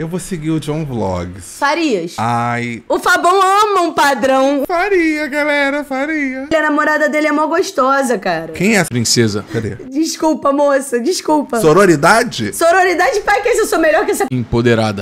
Eu vou seguir o John Vlogs. Farias. Ai. O Fabão ama um padrão. Faria, galera, faria. A namorada dele é mó gostosa, cara. Quem é a princesa? Cadê? Desculpa, moça, desculpa. Sororidade? Sororidade pai, que se eu sou melhor que essa... Empoderada.